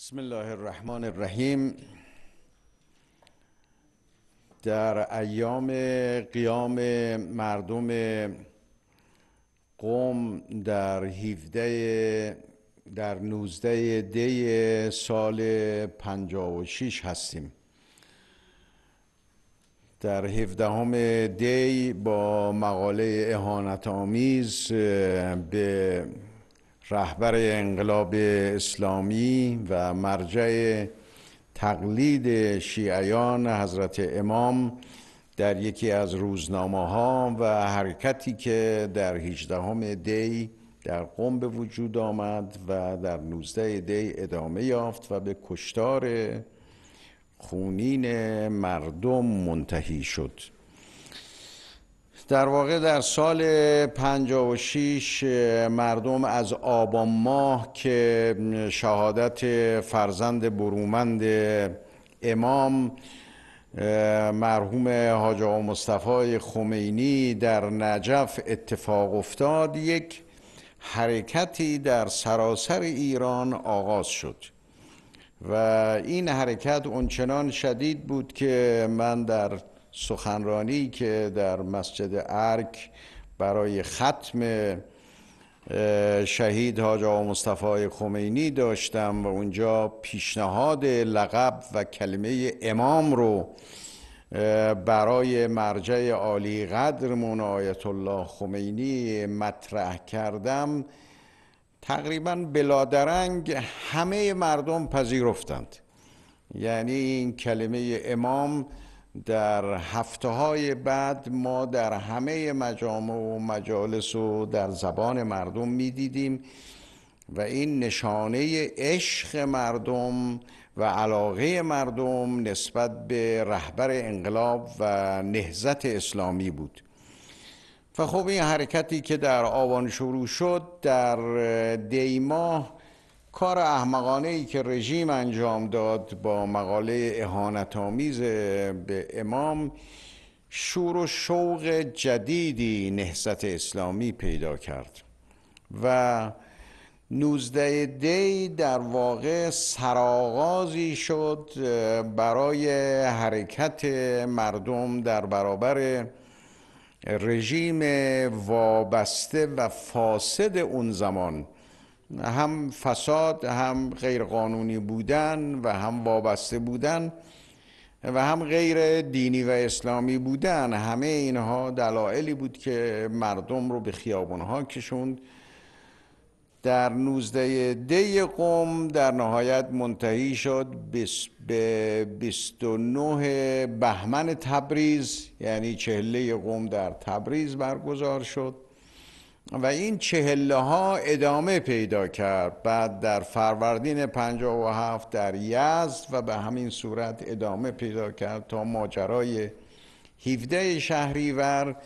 بسم الله الرحمن الرحیم در ایام قیام مردم قوم در 17 در 19 دی سال 56 هستیم در 17 دی با مقاله اهانت آمیز به رهبر انقلاب اسلامی و مرجع تقلید شیعیان حضرت امام در یکی از روزنامه ها و حرکتی که در 18 دی در قم به وجود آمد و در 19 دی ادامه یافت و به کشتار خونین مردم منتهی شد در واقع در سال 56 مردم از آبان ماه که شهادت فرزند برومند امام مرحوم حاج آقا مصطفی خمینی در نجف اتفاق افتاد یک حرکتی در سراسر ایران آغاز شد و این حرکت اونچنان شدید بود که من در سخنرانی که در مسجد ارک برای ختم شهید حاج آقا مصطفی خمینی داشتم و اونجا پیشنهاد لقب و کلمه امام رو برای مرجع عالی قدرمون آیت الله خمینی مطرح کردم تقریبا بلادرنگ همه مردم پذیرفتند یعنی این کلمه امام در هفته های بعد ما در همه مجامع و مجالس و در زبان مردم دیدیم و این نشانه عشق مردم و علاقه مردم نسبت به رهبر انقلاب و نهزت اسلامی بود و خب این حرکتی که در آبان شروع شد در دیماه کار احمقانه ای که رژیم انجام داد با مقاله اهانت آمیز به امام شور و شوق جدیدی نهضت اسلامی پیدا کرد و نوزده دی در واقع سرآغازی شد برای حرکت مردم در برابر رژیم وابسته و فاسد اون زمان هم فساد هم غیرقانونی بودن و هم وابسته بودن و هم غیر دینی و اسلامی بودن همه اینها دلایلی بود که مردم رو به خیابانها کشوند در نوزده دی قوم در نهایت منتهی شد به 29 بهمن تبریز یعنی چهله قوم در تبریز برگزار شد و این چهله ها ادامه پیدا کرد بعد در فروردین 57 در یزد و به همین صورت ادامه پیدا کرد تا ماجرای 17 شهریور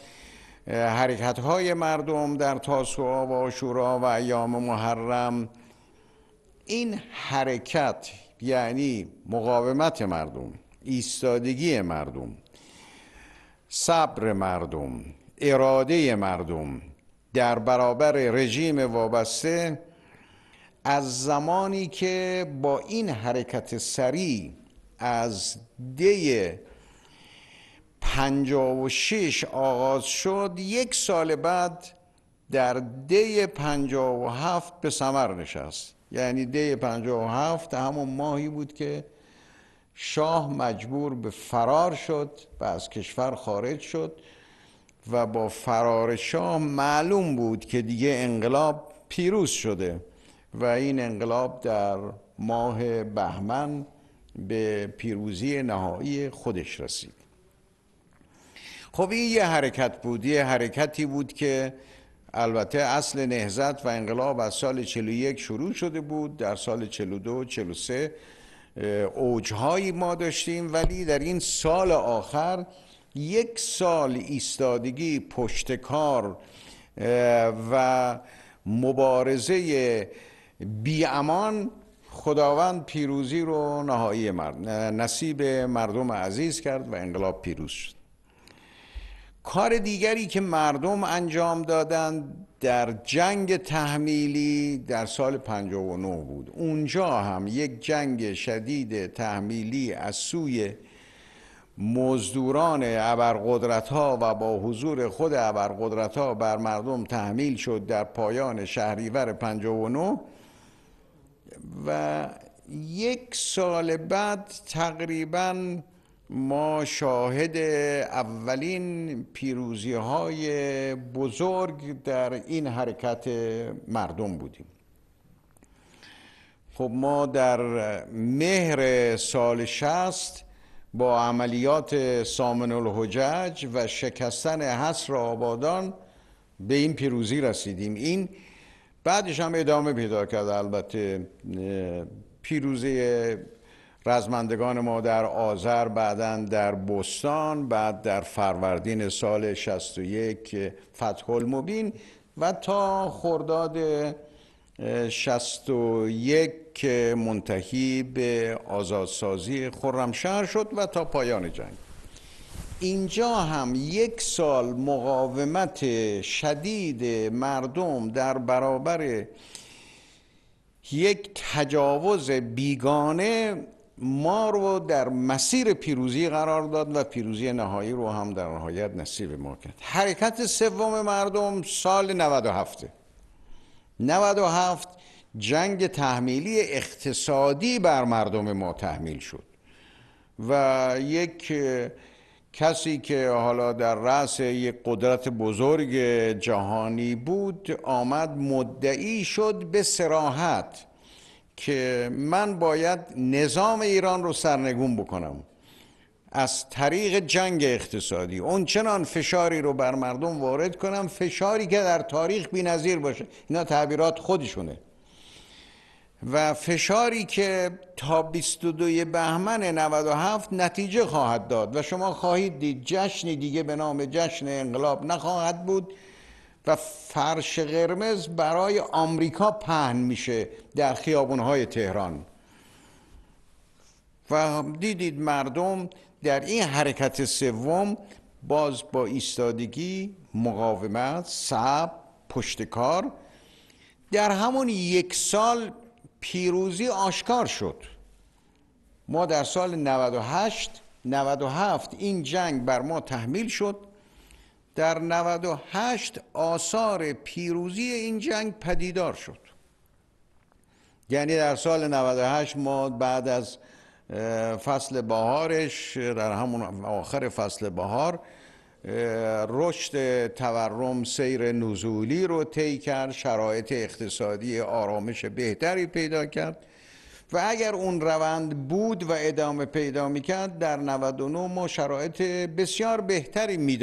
حرکت های مردم در تاسوعا و آشورا و ایام محرم این حرکت یعنی مقاومت مردم ایستادگی مردم صبر مردم اراده مردم در برابر رژیم وابسته از زمانی که با این حرکت سریع از دی 56 آغاز شد یک سال بعد در دی 57 به ثمر نشست یعنی دی 57 همون ماهی بود که شاه مجبور به فرار شد و از کشور خارج شد و با فرار شاه معلوم بود که دیگه انقلاب پیروز شده و این انقلاب در ماه بهمن به پیروزی نهایی خودش رسید خب این یه حرکت بود یه حرکتی بود که البته اصل نهزت و انقلاب از سال 41 شروع شده بود در سال 42 43 اوجهایی ما داشتیم ولی در این سال آخر یک سال ایستادگی پشت کار و مبارزه بیامان خداوند پیروزی رو نهایی مرد نصیب مردم عزیز کرد و انقلاب پیروز شد کار دیگری که مردم انجام دادند در جنگ تحمیلی در سال 59 بود اونجا هم یک جنگ شدید تحمیلی از سوی مزدوران ابرقدرت ها و با حضور خود ابرقدرت ها بر مردم تحمیل شد در پایان شهریور 59 و یک سال بعد تقریبا ما شاهد اولین پیروزی های بزرگ در این حرکت مردم بودیم خب ما در مهر سال شست با عملیات سامن الحجج و شکستن حصر آبادان به این پیروزی رسیدیم این بعدش هم ادامه پیدا کرد البته پیروزی رزمندگان ما در آذر بعدا در بستان بعد در فروردین سال 61 فتح المبین و تا خرداد 61 منتهی به آزادسازی خرمشهر شد و تا پایان جنگ اینجا هم یک سال مقاومت شدید مردم در برابر یک تجاوز بیگانه ما رو در مسیر پیروزی قرار داد و پیروزی نهایی رو هم در نهایت نصیب ما کرد حرکت سوم مردم سال 97 97 جنگ تحمیلی اقتصادی بر مردم ما تحمیل شد و یک کسی که حالا در رأس یک قدرت بزرگ جهانی بود آمد مدعی شد به سراحت که من باید نظام ایران رو سرنگون بکنم از طریق جنگ اقتصادی اون چنان فشاری رو بر مردم وارد کنم فشاری که در تاریخ بی نظیر باشه اینا تعبیرات خودشونه و فشاری که تا 22 بهمن 97 نتیجه خواهد داد و شما خواهید دید جشنی دیگه به نام جشن انقلاب نخواهد بود و فرش قرمز برای آمریکا پهن میشه در خیابونهای تهران و دیدید مردم در این حرکت سوم باز با ایستادگی مقاومت صبر پشتکار در همون یک سال پیروزی آشکار شد ما در سال 98 97 این جنگ بر ما تحمیل شد در 98 آثار پیروزی این جنگ پدیدار شد یعنی در سال 98 ما بعد از فصل بهارش در همون آخر فصل بهار رشد تورم سیر نزولی رو طی کرد شرایط اقتصادی آرامش بهتری پیدا کرد و اگر اون روند بود و ادامه پیدا میکرد در 99 ما شرایط بسیار بهتری می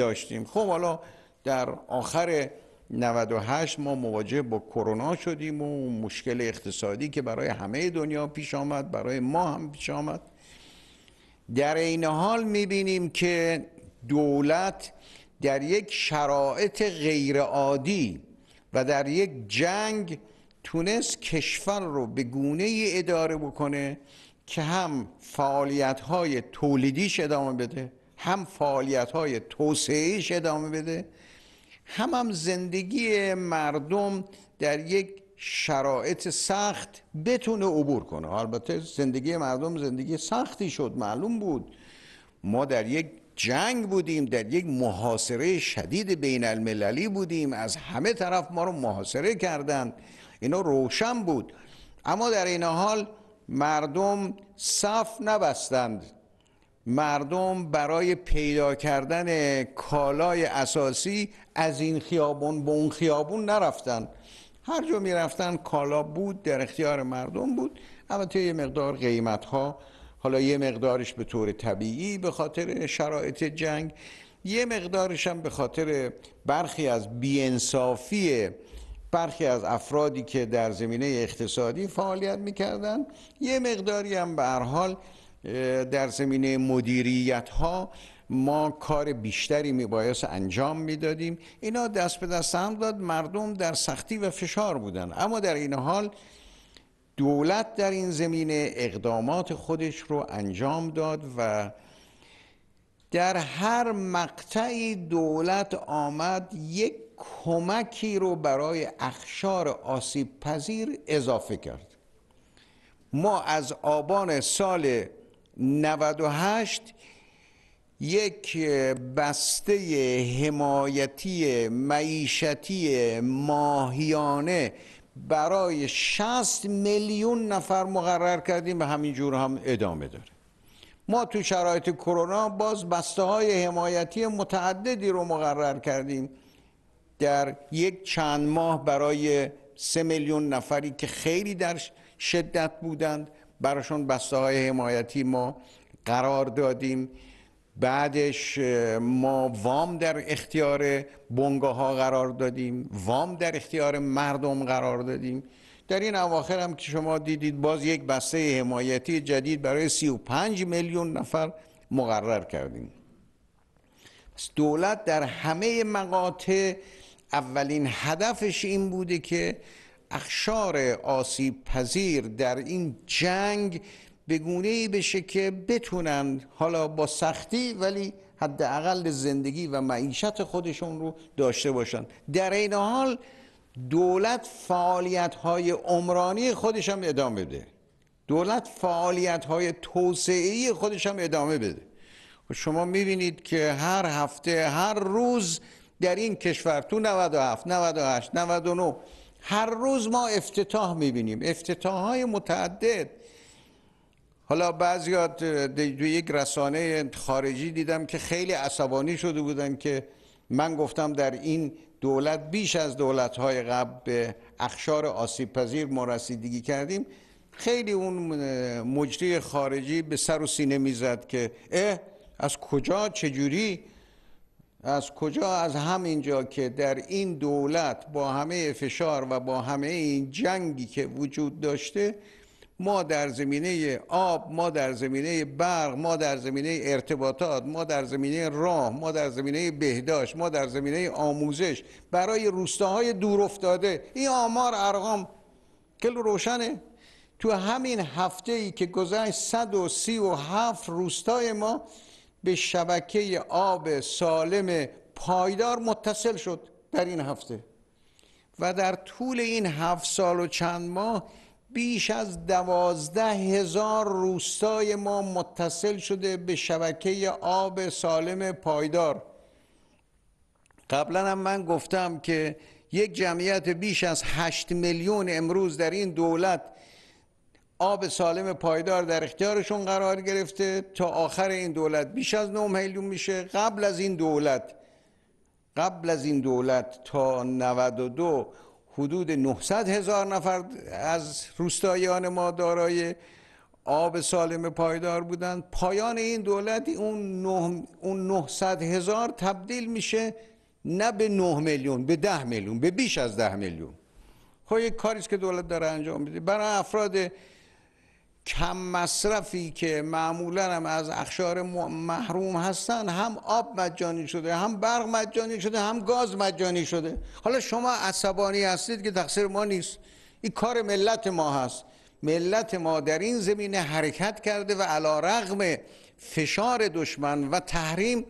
خب حالا در آخر 98 ما مواجه با کرونا شدیم و مشکل اقتصادی که برای همه دنیا پیش آمد برای ما هم پیش آمد در این حال می‌بینیم که دولت در یک شرایط غیرعادی و در یک جنگ تونست کشور رو به گونه ای اداره بکنه که هم فعالیت های تولیدیش ادامه بده هم فعالیت های توسعیش ادامه بده هم هم زندگی مردم در یک شرایط سخت بتونه عبور کنه البته زندگی مردم زندگی سختی شد معلوم بود ما در یک جنگ بودیم در یک محاصره شدید بین المللی بودیم از همه طرف ما رو محاصره کردند اینا روشن بود اما در این حال مردم صف نبستند مردم برای پیدا کردن کالای اساسی از این خیابون به اون خیابون نرفتن هر جا میرفتن کالا بود در اختیار مردم بود البته یه مقدار قیمت ها حالا یه مقدارش به طور طبیعی به خاطر شرایط جنگ یه مقدارش هم به خاطر برخی از بیانصافی برخی از افرادی که در زمینه اقتصادی فعالیت میکردن یه مقداری هم به هر حال در زمینه مدیریت ها ما کار بیشتری میبایست انجام میدادیم اینا دست به دست هم داد مردم در سختی و فشار بودن اما در این حال دولت در این زمینه اقدامات خودش رو انجام داد و در هر مقطعی دولت آمد یک کمکی رو برای اخشار آسیب پذیر اضافه کرد ما از آبان سال 98 یک بسته حمایتی معیشتی ماهیانه برای 60 میلیون نفر مقرر کردیم و همین جور هم ادامه داره ما تو شرایط کرونا باز بسته های حمایتی متعددی رو مقرر کردیم در یک چند ماه برای سه میلیون نفری که خیلی در شدت بودند براشون بسته های حمایتی ما قرار دادیم بعدش ما وام در اختیار بنگاه ها قرار دادیم وام در اختیار مردم قرار دادیم در این اواخر هم که شما دیدید باز یک بسته حمایتی جدید برای 35 میلیون نفر مقرر کردیم دولت در همه مقاطع اولین هدفش این بوده که اخشار آسیب پذیر در این جنگ به گونه ای بشه که بتونن حالا با سختی ولی حداقل زندگی و معیشت خودشون رو داشته باشن در این حال دولت فعالیت های عمرانی خودش هم ادامه بده دولت فعالیت های توسعی خودش هم ادامه بده خب شما میبینید که هر هفته هر روز در این کشور تو 97 98 99 هر روز ما افتتاح میبینیم افتتاح های متعدد حالا بعضی دو یک رسانه خارجی دیدم که خیلی عصبانی شده بودن که من گفتم در این دولت بیش از دولت های قبل به اخشار آسیب پذیر ما رسیدگی کردیم خیلی اون مجری خارجی به سر و سینه میزد که اه از کجا چجوری از کجا از همینجا که در این دولت با همه فشار و با همه این جنگی که وجود داشته ما در زمینه آب ما در زمینه برق ما در زمینه ارتباطات ما در زمینه راه ما در زمینه بهداشت ما در زمینه آموزش برای روستاهای دور افتاده این آمار ارقام کل روشنه تو همین هفته ای که گذشت 137 روستای ما به شبکه آب سالم پایدار متصل شد در این هفته و در طول این هفت سال و چند ماه بیش از دوازده هزار روستای ما متصل شده به شبکه آب سالم پایدار قبلا هم من گفتم که یک جمعیت بیش از هشت میلیون امروز در این دولت آب سالم پایدار در اختیارشون قرار گرفته تا آخر این دولت بیش از 9 میلیون میشه قبل از این دولت قبل از این دولت تا 92 حدود 900 هزار نفر از روستاییان ما دارای آب سالم پایدار بودند پایان این دولت اون, نه، اون 900 هزار تبدیل میشه نه به 9 میلیون به 10 میلیون به بیش از 10 میلیون خب یک کاریست که دولت داره انجام میده برای افراد کم مصرفی که معمولا هم از اخشار محروم هستن هم آب مجانی شده هم برق مجانی شده هم گاز مجانی شده حالا شما عصبانی هستید که تقصیر ما نیست این کار ملت ما هست ملت ما در این زمینه حرکت کرده و علا رغم فشار دشمن و تحریم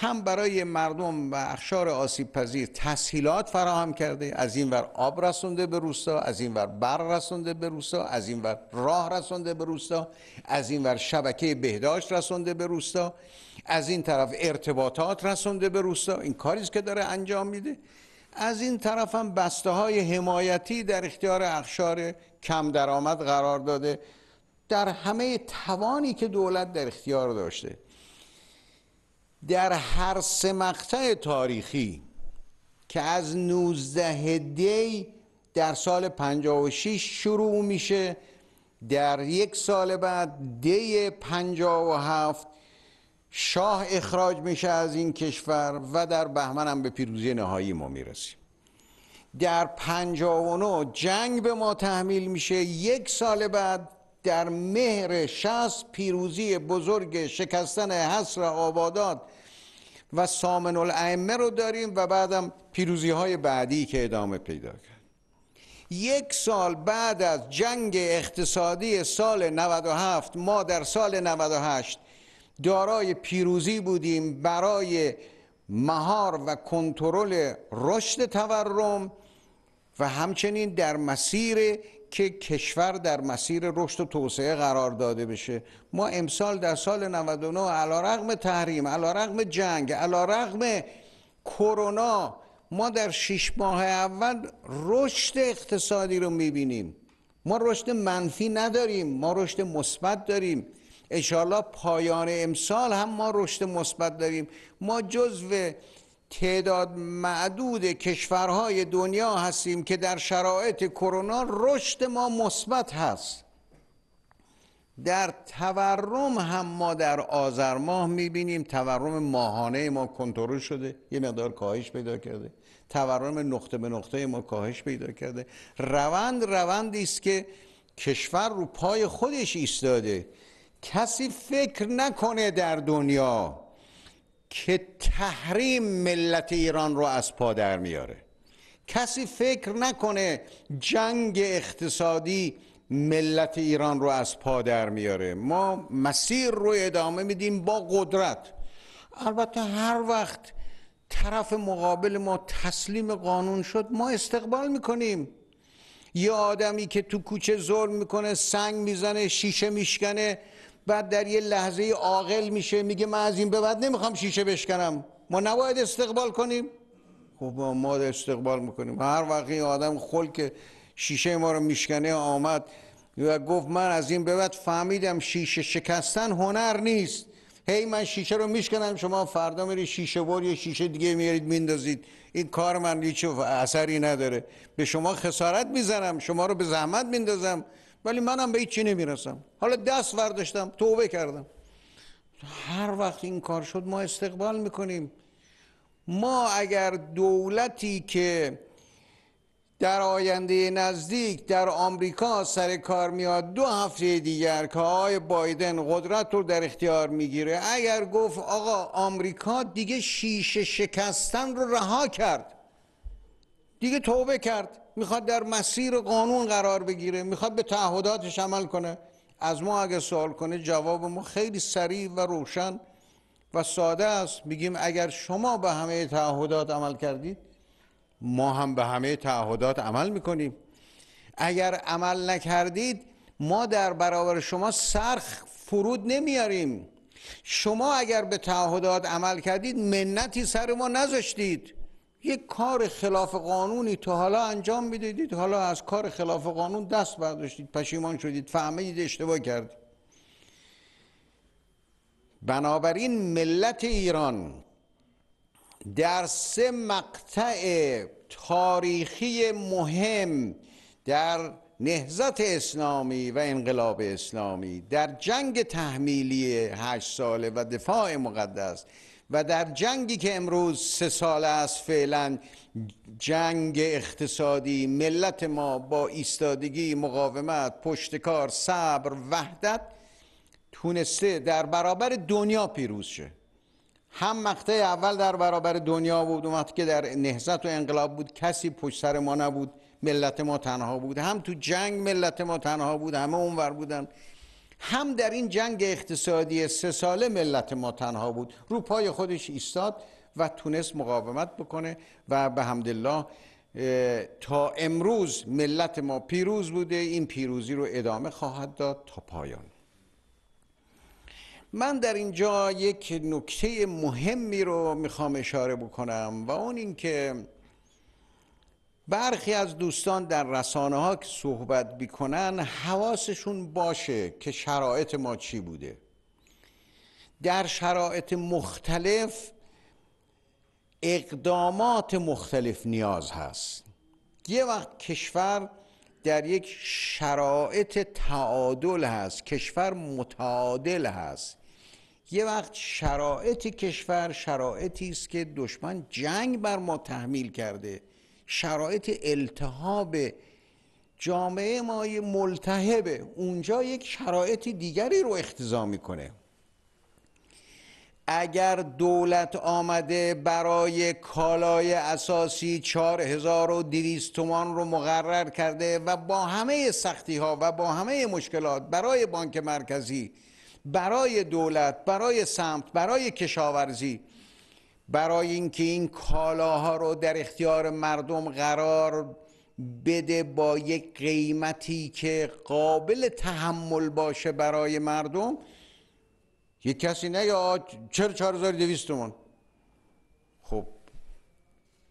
هم برای مردم و اخشار آسیب پذیر تسهیلات فراهم کرده از این ور آب رسونده به روستا از این ور بر رسونده به روستا از این ور راه رسونده به روستا از این ور شبکه بهداشت رسونده به روستا از این طرف ارتباطات رسونده به روستا این کاری که داره انجام میده از این طرف هم بسته های حمایتی در اختیار اخشار کم درآمد قرار داده در همه توانی که دولت در اختیار داشته در هر سه مقطع تاریخی که از 19 دی در سال 56 شروع میشه در یک سال بعد دی 57 شاه اخراج میشه از این کشور و در بهمن هم به پیروزی نهایی ما میرسیم در 59 جنگ به ما تحمیل میشه یک سال بعد در مهر 60 پیروزی بزرگ شکستن حصر آبادات و سامن الائمه رو داریم و بعدم پیروزی های بعدی که ادامه پیدا کرد یک سال بعد از جنگ اقتصادی سال 97 ما در سال 98 دارای پیروزی بودیم برای مهار و کنترل رشد تورم و همچنین در مسیر که کشور در مسیر رشد و توسعه قرار داده بشه ما امسال در سال 99 علا رقم تحریم علا رقم جنگ علا رقم کرونا ما در شش ماه اول رشد اقتصادی رو میبینیم ما رشد منفی نداریم ما رشد مثبت داریم انشاءالله پایان امسال هم ما رشد مثبت داریم ما جزو تعداد معدود کشورهای دنیا هستیم که در شرایط کرونا رشد ما مثبت هست در تورم هم ما در آذر ماه میبینیم تورم ماهانه ما کنترل شده یه مقدار کاهش پیدا کرده تورم نقطه به نقطه ما کاهش پیدا کرده روند روندی است که کشور رو پای خودش ایستاده کسی فکر نکنه در دنیا که تحریم ملت ایران رو از پا در میاره کسی فکر نکنه جنگ اقتصادی ملت ایران رو از پا در میاره ما مسیر رو ادامه میدیم با قدرت البته هر وقت طرف مقابل ما تسلیم قانون شد ما استقبال میکنیم یه آدمی که تو کوچه ظلم میکنه سنگ میزنه شیشه میشکنه بعد در یه لحظه عاقل میشه میگه من از این به بعد نمیخوام شیشه بشکنم ما نباید استقبال کنیم خب ما استقبال میکنیم هر وقت این آدم خل که شیشه ما رو میشکنه آمد و گفت من از این به بعد فهمیدم شیشه شکستن هنر نیست هی من شیشه رو میشکنم شما فردا میری شیشه بر یا شیشه دیگه میارید میندازید این کار من هیچ اثری نداره به شما خسارت میزنم شما رو به زحمت میندازم ولی منم به هیچی نمیرسم حالا دست ورداشتم توبه کردم هر وقت این کار شد ما استقبال میکنیم ما اگر دولتی که در آینده نزدیک در آمریکا سر کار میاد دو هفته دیگر که آقای بایدن قدرت رو در اختیار میگیره اگر گفت آقا آمریکا دیگه شیشه شکستن رو رها کرد دیگه توبه کرد میخواد در مسیر قانون قرار بگیره میخواد به تعهداتش عمل کنه از ما اگه سوال کنه جواب ما خیلی سریع و روشن و ساده است میگیم اگر شما به همه تعهدات عمل کردید ما هم به همه تعهدات عمل میکنیم اگر عمل نکردید ما در برابر شما سرخ فرود نمیاریم شما اگر به تعهدات عمل کردید منتی سر ما نذاشتید یک کار خلاف قانونی تا حالا انجام میدادید حالا از کار خلاف قانون دست برداشتید پشیمان شدید فهمیدید اشتباه کردید بنابراین ملت ایران در سه مقطع تاریخی مهم در نهزت اسلامی و انقلاب اسلامی در جنگ تحمیلی هشت ساله و دفاع مقدس و در جنگی که امروز سه سال است فعلا جنگ اقتصادی ملت ما با ایستادگی مقاومت پشتکار صبر وحدت تونسته در برابر دنیا پیروز شه هم مقطع اول در برابر دنیا بود اون که در نهزت و انقلاب بود کسی پشت سر ما نبود ملت ما تنها بود هم تو جنگ ملت ما تنها بود همه اونور بودن هم در این جنگ اقتصادی سه ساله ملت ما تنها بود رو پای خودش ایستاد و تونست مقاومت بکنه و به حمدالله تا امروز ملت ما پیروز بوده این پیروزی رو ادامه خواهد داد تا پایان من در اینجا یک نکته مهمی رو میخوام اشاره بکنم و اون اینکه برخی از دوستان در رسانه ها که صحبت میکنن حواسشون باشه که شرایط ما چی بوده در شرایط مختلف اقدامات مختلف نیاز هست یه وقت کشور در یک شرایط تعادل هست کشور متعادل هست یه وقت شرایط کشور شرایطی است که دشمن جنگ بر ما تحمیل کرده شرایط التهاب جامعه ما یه ملتهبه اونجا یک شرایط دیگری رو اختضا میکنه اگر دولت آمده برای کالای اساسی 4200 تومان رو مقرر کرده و با همه سختی ها و با همه مشکلات برای بانک مرکزی برای دولت برای سمت برای کشاورزی برای اینکه این کالاها رو در اختیار مردم قرار بده با یک قیمتی که قابل تحمل باشه برای مردم یک کسی نه یا چرا چهار خب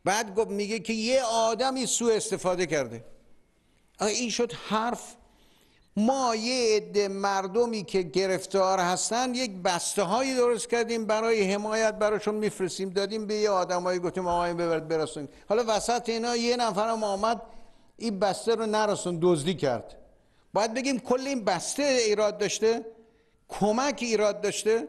بعد گفت میگه که یه آدمی سوء استفاده کرده این شد حرف ما یه عده مردمی که گرفتار هستن یک بسته هایی درست کردیم برای حمایت براشون میفرستیم دادیم به یه آدمایی گفتیم آقا ببرد برسونید حالا وسط اینا یه نفرم آمد این بسته رو نرسون دزدی کرد باید بگیم کل این بسته ایراد داشته کمک ایراد داشته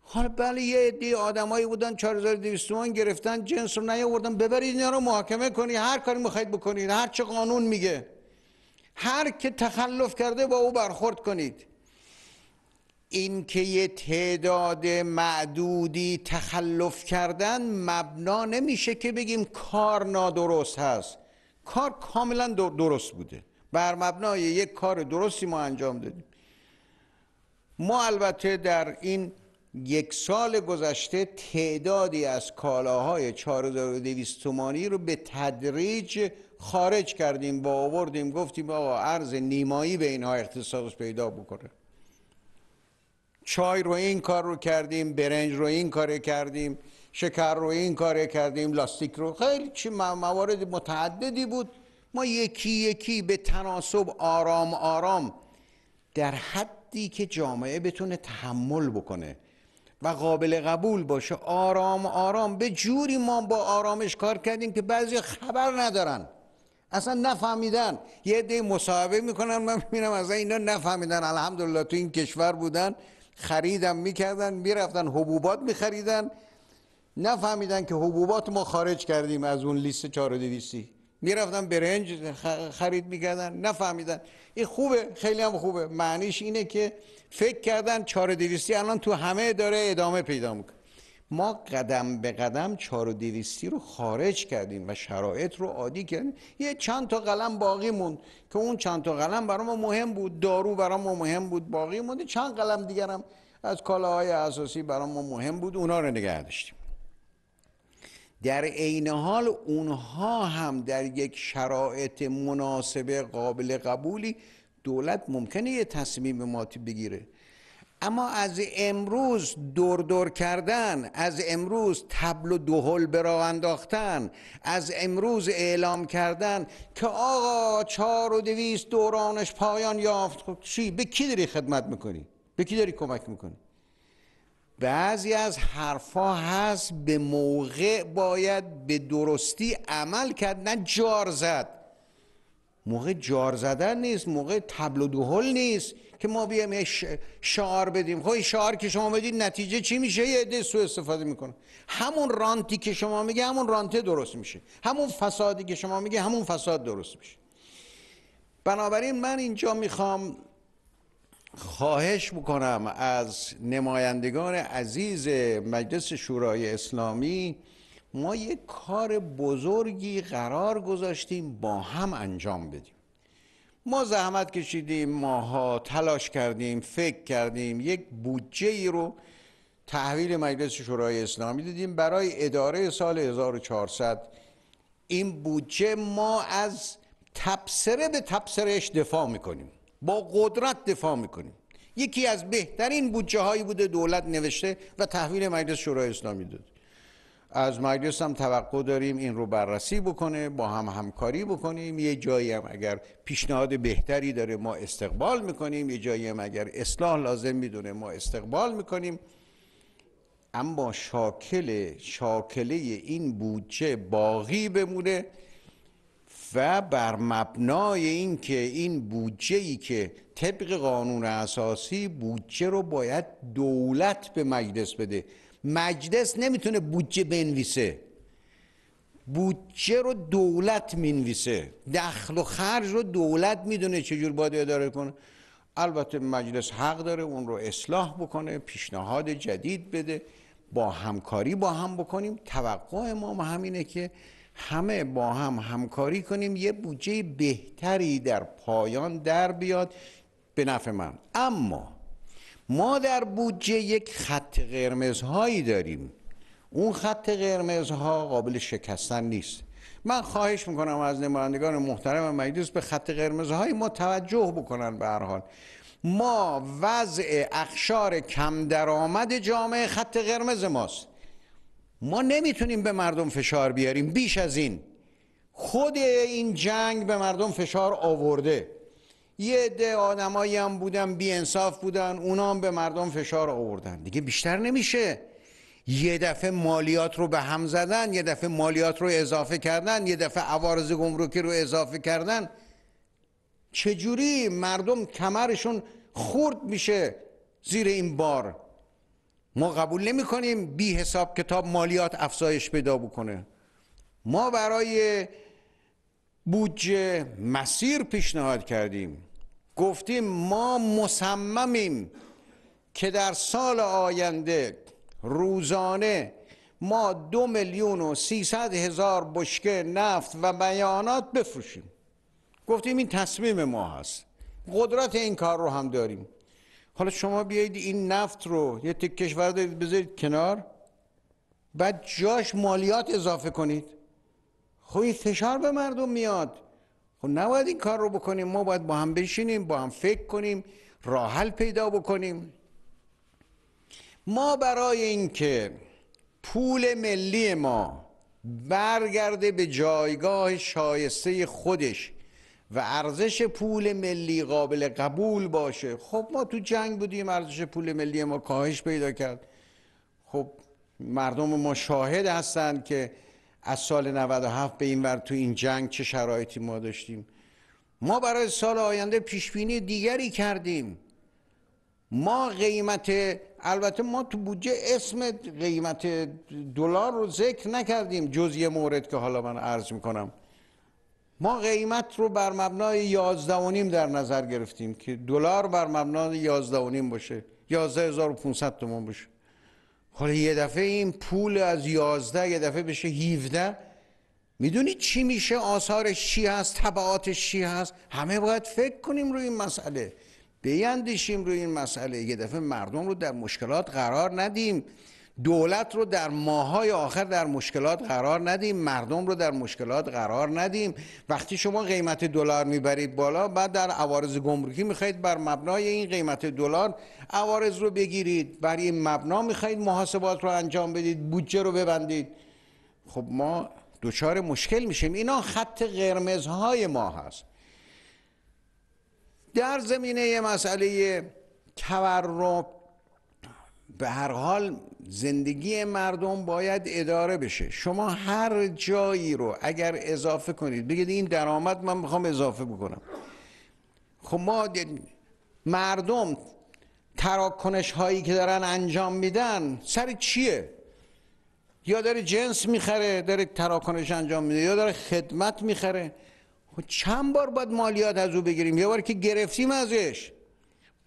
حالا بله یه عده آدمایی بودن 4200 تومان گرفتن جنس رو نیاوردن ببرید اینا رو محاکمه کنید هر کاری میخواید بکنید هر چه قانون میگه هر که تخلف کرده با او برخورد کنید اینکه یه تعداد معدودی تخلف کردن مبنا نمیشه که بگیم کار نادرست هست کار کاملا درست بوده بر مبنای یک کار درستی ما انجام دادیم ما البته در این یک سال گذشته تعدادی از کالاهای 4200 تومانی رو به تدریج خارج کردیم با آوردیم گفتیم آقا ارز نیمایی به اینها اختصاص پیدا بکنه چای رو این کار رو کردیم برنج رو این کار کردیم شکر رو این کار کردیم لاستیک رو خیلی چی موارد متعددی بود ما یکی یکی به تناسب آرام آرام در حدی که جامعه بتونه تحمل بکنه و قابل قبول باشه آرام آرام به جوری ما با آرامش کار کردیم که بعضی خبر ندارن اصلا نفهمیدن یه دی مصاحبه میکنن من میبینم از اینا نفهمیدن الحمدلله تو این کشور بودن خریدم میکردن میرفتن حبوبات میخریدن نفهمیدن که حبوبات ما خارج کردیم از اون لیست دویستی میرفتن برنج خرید میکردن نفهمیدن این خوبه خیلی هم خوبه معنیش اینه که فکر کردن چهار دیویستی الان تو همه داره ادامه پیدا میکن ما قدم به قدم چهار و رو خارج کردیم و شرایط رو عادی کردیم یه چند تا قلم باقی موند که اون چند تا قلم برای ما مهم بود دارو برای ما مهم بود باقی موند چند قلم دیگرم از کالاهای اساسی برای ما مهم بود اونا رو نگه داشتیم در عین حال اونها هم در یک شرایط مناسب قابل قبولی دولت ممکنه یه تصمیم ماتی بگیره اما از امروز دور دور کردن از امروز تبل و دهل به راه انداختن از امروز اعلام کردن که آقا چهار و دویست دورانش پایان یافت خب چی به کی داری خدمت میکنی به کی داری کمک میکنی بعضی از حرفا هست به موقع باید به درستی عمل کرد نه جار زد موقع جار زدن نیست موقع تبل و دوهل نیست که ما بیایم شعار بدیم خب شعار که شما بدید نتیجه چی میشه یه عده سوء استفاده میکنه همون رانتی که شما میگه همون رانته درست میشه همون فسادی که شما میگه همون فساد درست میشه بنابراین من اینجا میخوام خواهش میکنم از نمایندگان عزیز مجلس شورای اسلامی ما یک کار بزرگی قرار گذاشتیم با هم انجام بدیم ما زحمت کشیدیم ماها تلاش کردیم فکر کردیم یک بودجه ای رو تحویل مجلس شورای اسلامی دادیم برای اداره سال 1400 این بودجه ما از تبصره به تبصرهش دفاع میکنیم با قدرت دفاع میکنیم یکی از بهترین بودجه هایی بوده دولت نوشته و تحویل مجلس شورای اسلامی داد از مجلس هم توقع داریم این رو بررسی بکنه با هم همکاری بکنیم یه جایی هم اگر پیشنهاد بهتری داره ما استقبال میکنیم یه جایی هم اگر اصلاح لازم میدونه ما استقبال میکنیم اما شاکل شاکله این بودجه باقی بمونه و بر مبنای اینکه این بودجه ای که طبق قانون اساسی بودجه رو باید دولت به مجلس بده مجلس نمیتونه بودجه بنویسه بودجه رو دولت مینویسه دخل و خرج رو دولت میدونه چجور باید اداره کنه البته مجلس حق داره اون رو اصلاح بکنه پیشنهاد جدید بده با همکاری با هم بکنیم توقع ما همینه که همه با هم همکاری کنیم یه بودجه بهتری در پایان در بیاد به نفع من اما ما در بودجه یک خط قرمزهایی داریم اون خط قرمزها قابل شکستن نیست من خواهش میکنم از نمایندگان محترم مجلس به خط قرمزهای ما توجه بکنن به هر حال ما وضع اخشار کم درآمد جامعه خط قرمز ماست ما نمیتونیم به مردم فشار بیاریم بیش از این خود این جنگ به مردم فشار آورده یه ده آدمایی هم بودن بی انصاف بودن اونا هم به مردم فشار آوردن دیگه بیشتر نمیشه یه دفعه مالیات رو به هم زدن یه دفعه مالیات رو اضافه کردن یه دفعه عوارض گمرکی رو اضافه کردن چجوری مردم کمرشون خورد میشه زیر این بار ما قبول نمی کنیم بی حساب کتاب مالیات افزایش پیدا بکنه ما برای بودجه مسیر پیشنهاد کردیم گفتیم ما مصممیم که در سال آینده روزانه ما دو میلیون و سیصد هزار بشکه نفت و بیانات بفروشیم گفتیم این تصمیم ما هست قدرت این کار رو هم داریم حالا شما بیایید این نفت رو یه تک کشور دارید بذارید کنار بعد جاش مالیات اضافه کنید خب این فشار به مردم میاد خب نباید این کار رو بکنیم ما باید با هم بشینیم با هم فکر کنیم راه حل پیدا بکنیم ما برای اینکه پول ملی ما برگرده به جایگاه شایسته خودش و ارزش پول ملی قابل قبول باشه خب ما تو جنگ بودیم ارزش پول ملی ما کاهش پیدا کرد خب مردم ما شاهد هستند که از سال 97 به این ور تو این جنگ چه شرایطی ما داشتیم ما برای سال آینده پیش بینی دیگری کردیم ما قیمت البته ما تو بودجه اسم قیمت دلار رو ذکر نکردیم جز یه مورد که حالا من عرض میکنم ما قیمت رو بر مبنای 11 در نظر گرفتیم که دلار بر مبنای 11 باشه 11500 تومان باشه حالا یه دفعه این پول از 11 یه دفعه بشه 17 میدونید چی میشه آثارش چی هست تبعاتش چی هست همه باید فکر کنیم روی این مسئله بیندیشیم روی این مسئله یه دفعه مردم رو در مشکلات قرار ندیم دولت رو در ماهای آخر در مشکلات قرار ندیم مردم رو در مشکلات قرار ندیم وقتی شما قیمت دلار میبرید بالا بعد در عوارض گمرکی میخواید بر مبنای این قیمت دلار عوارض رو بگیرید بر این مبنا میخواید محاسبات رو انجام بدید بودجه رو ببندید خب ما دچار مشکل میشیم اینا خط قرمزهای ما هست در زمینه مسئله تورم به هر حال زندگی مردم باید اداره بشه شما هر جایی رو اگر اضافه کنید بگید این درآمد من میخوام اضافه بکنم خب ما مردم تراکنش هایی که دارن انجام میدن سر چیه یا داره جنس میخره داره تراکنش انجام میده یا داره خدمت میخره خب چند بار باید مالیات از او بگیریم یه بار که گرفتیم ازش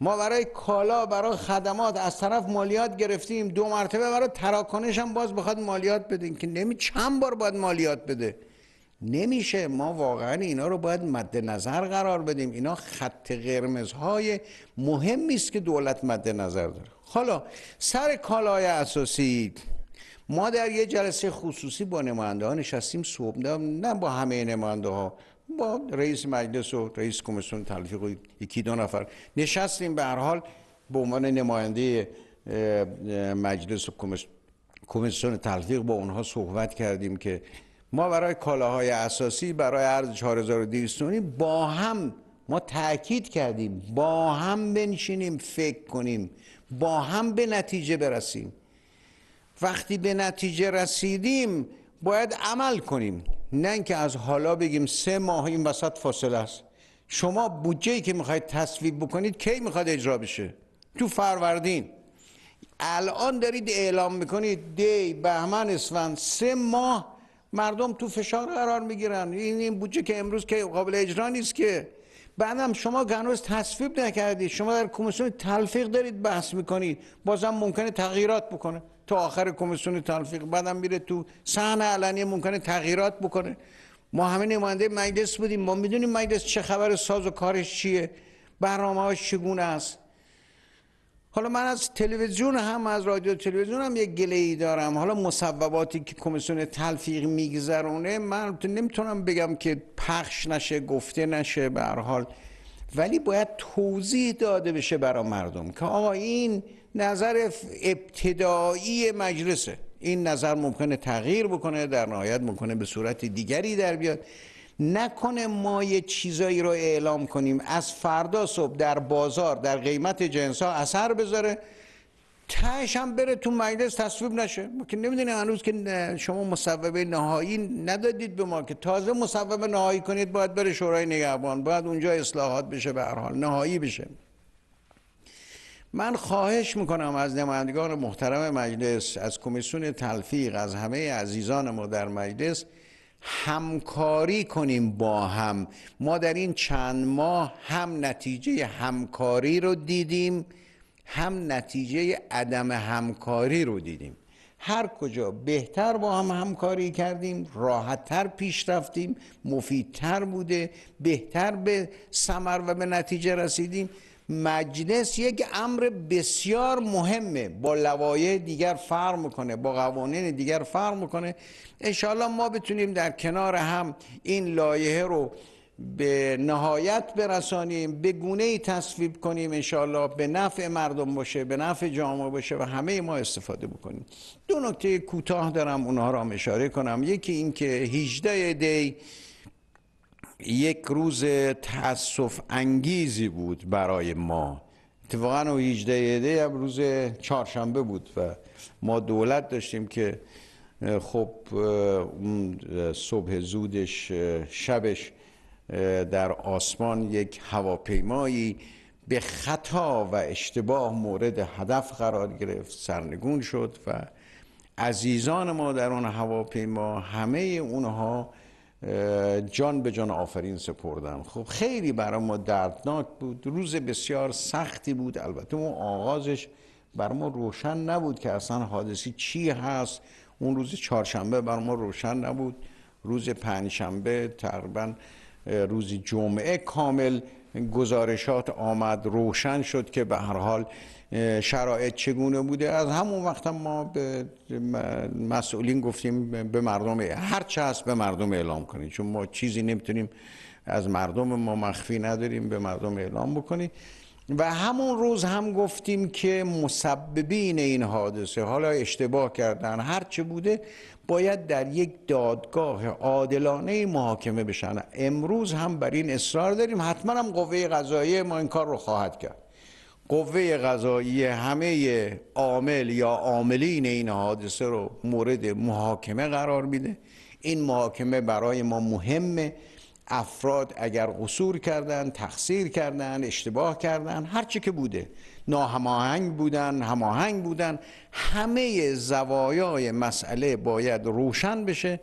ما برای کالا برای خدمات از طرف مالیات گرفتیم دو مرتبه برای تراکنش هم باز بخواد مالیات بدین که نمی چند بار باید مالیات بده نمیشه ما واقعا اینا رو باید مد نظر قرار بدیم اینا خط قرمزهای مهمی است که دولت مد نظر داره حالا سر کالای اساسی ما در یه جلسه خصوصی با نماینده ها نشستیم صبح نه با همه نماینده ها با رئیس مجلس و رئیس کمیسیون تلفیق یکی دو نفر نشستیم به هر حال به عنوان نماینده مجلس و کمیسیون تلفیق با اونها صحبت کردیم که ما برای کالاهای اساسی برای ارز 4200 تومانی با هم ما تاکید کردیم با هم بنشینیم فکر کنیم با هم به نتیجه برسیم وقتی به نتیجه رسیدیم باید عمل کنیم نه اینکه از حالا بگیم سه ماه این وسط فاصله است شما بودجه ای که میخواید تصویب بکنید کی میخواد اجرا بشه تو فروردین الان دارید اعلام میکنید دی بهمن اسفند سه ماه مردم تو فشار قرار میگیرن این این بودجه که امروز که قابل اجرا نیست که بعدم شما هنوز تصویب نکردید شما در کمیسیون تلفیق دارید بحث میکنید بازم ممکنه تغییرات بکنه تا آخر کمیسیون تلفیق بعدم میره تو صحنه علنی ممکنه تغییرات بکنه ما همه نماینده مجلس بودیم ما میدونیم مجلس چه خبر ساز و کارش چیه برنامه ها چگونه است حالا من از تلویزیون هم از رادیو تلویزیون هم یک گله ای دارم حالا مصوباتی که کمیسیون تلفیق میگذرونه من نمیتونم بگم که پخش نشه گفته نشه به حال ولی باید توضیح داده بشه برای مردم که آقا این نظر ابتدایی مجلسه این نظر ممکنه تغییر بکنه در نهایت ممکنه به صورت دیگری در بیاد نکنه ما یه چیزایی رو اعلام کنیم از فردا صبح در بازار در قیمت جنس ها اثر بذاره تهش هم بره تو مجلس تصویب نشه ما که نمیدونیم هنوز که شما مصوبه نهایی ندادید به ما که تازه مصوبه نهایی کنید باید بره شورای نگهبان باید اونجا اصلاحات بشه به هر حال نهایی بشه من خواهش میکنم از نمایندگان محترم مجلس از کمیسیون تلفیق از همه عزیزان ما در مجلس همکاری کنیم با هم ما در این چند ماه هم نتیجه همکاری رو دیدیم هم نتیجه عدم همکاری رو دیدیم هر کجا بهتر با هم همکاری کردیم راحتتر پیش رفتیم مفیدتر بوده بهتر به سمر و به نتیجه رسیدیم مجلس یک امر بسیار مهمه با لوایح دیگر فرق میکنه با قوانین دیگر فرق میکنه انشالله ما بتونیم در کنار هم این لایحه رو به نهایت برسانیم به گونه ای تصویب کنیم انشالله به نفع مردم باشه به نفع جامعه باشه و همه ما استفاده بکنیم دو نکته کوتاه دارم اونها را اشاره کنم یکی اینکه 18 دی یک روز تاسف انگیزی بود برای ما اتفاقا و 18 یده هم روز چهارشنبه بود و ما دولت داشتیم که خب اون صبح زودش شبش در آسمان یک هواپیمایی به خطا و اشتباه مورد هدف قرار گرفت سرنگون شد و عزیزان ما در اون هواپیما همه اونها جان به جان آفرین سپردم خب خیلی برای ما دردناک بود روز بسیار سختی بود البته اون آغازش بر ما روشن نبود که اصلا حادثی چی هست اون روز چهارشنبه بر ما روشن نبود روز پنجشنبه تقریبا روز جمعه کامل گزارشات آمد روشن شد که به هر حال شرایط چگونه بوده از همون وقت ما به مسئولین گفتیم به مردم هر چه هست به مردم اعلام کنیم چون ما چیزی نمیتونیم از مردم ما مخفی نداریم به مردم اعلام بکنیم و همون روز هم گفتیم که مسببین این حادثه حالا اشتباه کردن هر چه بوده باید در یک دادگاه عادلانه محاکمه بشن امروز هم بر این اصرار داریم حتما هم قوه قضاییه ما این کار رو خواهد کرد قوه قضایی همه عامل یا عاملین این حادثه رو مورد محاکمه قرار میده این محاکمه برای ما مهمه افراد اگر قصور کردن تقصیر کردن اشتباه کردن چی که بوده ناهماهنگ بودن هماهنگ بودن همه زوایای مسئله باید روشن بشه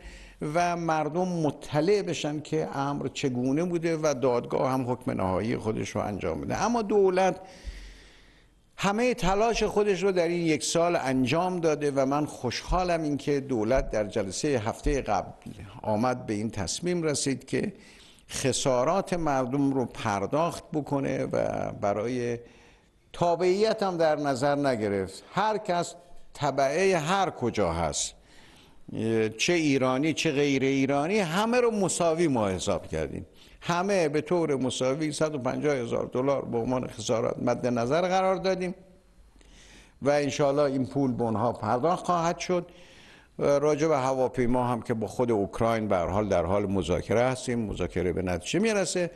و مردم مطلع بشن که امر چگونه بوده و دادگاه هم حکم نهایی خودش رو انجام بده اما دولت همه تلاش خودش رو در این یک سال انجام داده و من خوشحالم اینکه دولت در جلسه هفته قبل آمد به این تصمیم رسید که خسارات مردم رو پرداخت بکنه و برای تابعیت هم در نظر نگرفت هر کس طبعه هر کجا هست چه ایرانی چه غیر ایرانی همه رو مساوی ما حساب کردیم همه به طور مساوی 150 هزار دلار به عنوان خسارات مد نظر قرار دادیم و انشاءالله این پول به اونها پرداخت خواهد شد راجع به هواپیما هم که با خود اوکراین به حال در حال مذاکره هستیم مذاکره به نتیجه میرسه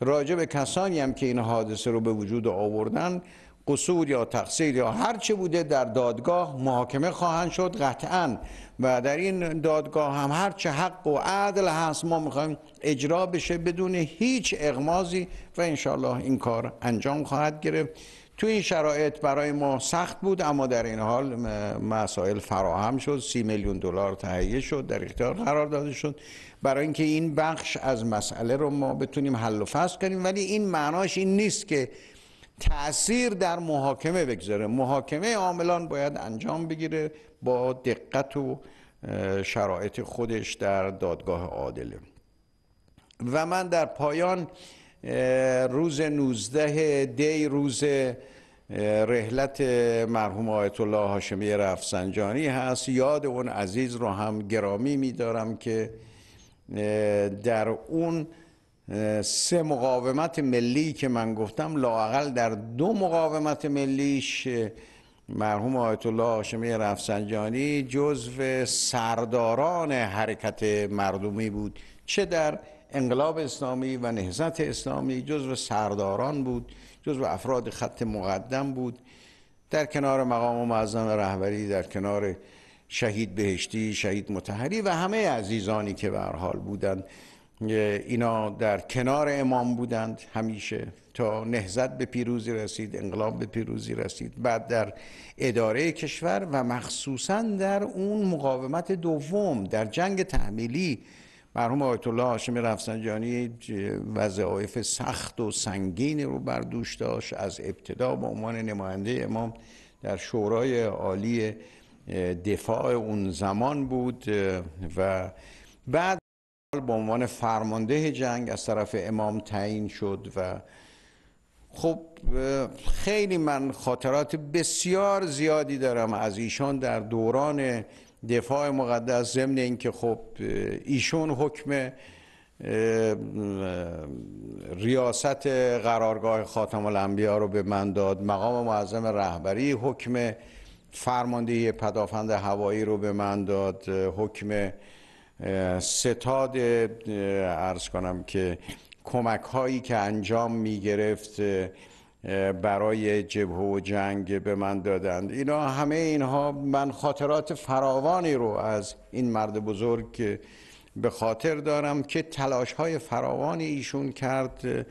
راجع به کسانی هم که این حادثه رو به وجود آوردن قصور یا تقصیر یا هر چه بوده در دادگاه محاکمه خواهند شد قطعا و در این دادگاه هم هر چه حق و عدل هست ما میخوایم اجرا بشه بدون هیچ اغمازی و انشالله این کار انجام خواهد گرفت تو این شرایط برای ما سخت بود اما در این حال مسائل فراهم شد سی میلیون دلار تهیه شد در اختیار قرار داده شد برای اینکه این بخش از مسئله رو ما بتونیم حل و فصل کنیم ولی این معناش این نیست که تأثیر در محاکمه بگذاره محاکمه عاملان باید انجام بگیره با دقت و شرایط خودش در دادگاه عادله و من در پایان روز 19 دی روز رحلت مرحوم آیت الله هاشمی رفسنجانی هست یاد اون عزیز رو هم گرامی میدارم که در اون سه مقاومت ملی که من گفتم لاقل در دو مقاومت ملیش مرحوم آیت الله هاشمی رفسنجانی جزو سرداران حرکت مردمی بود چه در انقلاب اسلامی و نهضت اسلامی جزو سرداران بود جزو افراد خط مقدم بود در کنار مقام معظم رهبری در کنار شهید بهشتی شهید متحری و همه عزیزانی که به حال بودند اینا در کنار امام بودند همیشه تا نهزت به پیروزی رسید انقلاب به پیروزی رسید بعد در اداره کشور و مخصوصا در اون مقاومت دوم در جنگ تحمیلی مرحوم آیت الله هاشم رفسنجانی وظایف سخت و سنگین رو بر دوش داشت از ابتدا به عنوان نماینده امام در شورای عالی دفاع اون زمان بود و بعد به عنوان فرمانده جنگ از طرف امام تعیین شد و خب خیلی من خاطرات بسیار زیادی دارم از ایشان در دوران دفاع مقدس ضمن اینکه خب ایشون حکم ریاست قرارگاه خاتم الانبیا رو به من داد مقام معظم رهبری حکم فرماندهی پدافند هوایی رو به من داد حکم ستاد ارز کنم که کمک هایی که انجام می گرفت برای جبهه و جنگ به من دادند اینا همه اینها من خاطرات فراوانی رو از این مرد بزرگ به خاطر دارم که تلاش های فراوانی ایشون کرد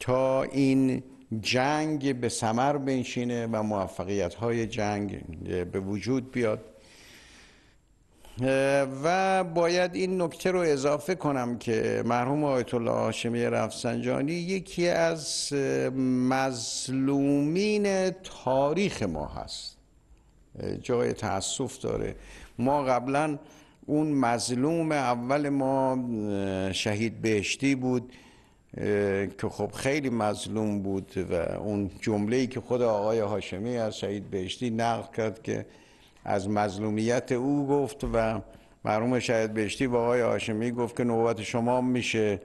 تا این جنگ به سمر بنشینه و موفقیت های جنگ به وجود بیاد و باید این نکته رو اضافه کنم که مرحوم آیت الله هاشمی رفسنجانی یکی از مظلومین تاریخ ما هست جای تاسف داره ما قبلا اون مظلوم اول ما شهید بهشتی بود که خب خیلی مظلوم بود و اون جمله‌ای که خود آقای هاشمی از شهید بهشتی نقل کرد که از مظلومیت او گفت و مرحوم شهید بهشتی با آقای هاشمی گفت که نوبت شما میشه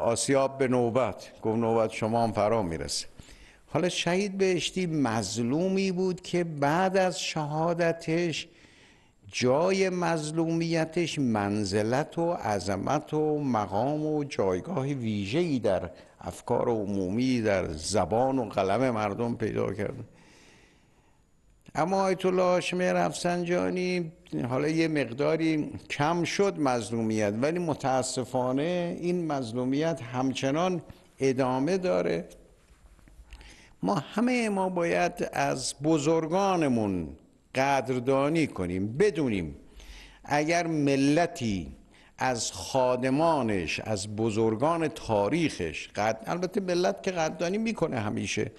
آسیاب به نوبت گفت نوبت شما هم فرا میرسه حالا شهید بهشتی مظلومی بود که بعد از شهادتش جای مظلومیتش منزلت و عظمت و مقام و جایگاه ویژه‌ای در افکار عمومی در زبان و قلم مردم پیدا کرده اما آیت الله هاشمی رفسنجانی حالا یه مقداری کم شد مظلومیت ولی متاسفانه این مظلومیت همچنان ادامه داره ما همه ما باید از بزرگانمون قدردانی کنیم بدونیم اگر ملتی از خادمانش از بزرگان تاریخش قدر البته ملت که قدردانی میکنه همیشه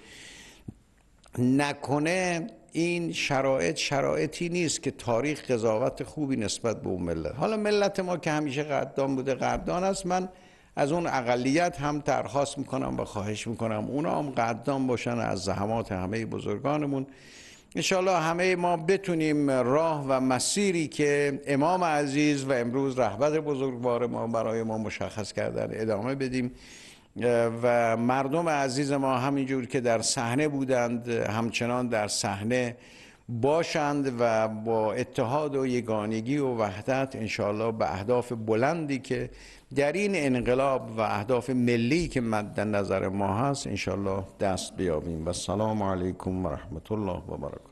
نکنه این شرایط شرایطی نیست که تاریخ قضاوت خوبی نسبت به اون ملت حالا ملت ما که همیشه قدردان بوده قدردان است من از اون اقلیت هم درخواست میکنم و خواهش میکنم اونا هم قدردان باشن از زحمات همه بزرگانمون انشالله همه ما بتونیم راه و مسیری که امام عزیز و امروز رهبر بزرگوار ما برای ما مشخص کردن ادامه بدیم و مردم عزیز ما همینجور که در صحنه بودند همچنان در صحنه باشند و با اتحاد و یگانگی و وحدت انشاءالله به اهداف بلندی که در این انقلاب و اهداف ملی که مد نظر ما هست انشاءالله دست بیابیم و سلام علیکم و رحمت الله و برکاته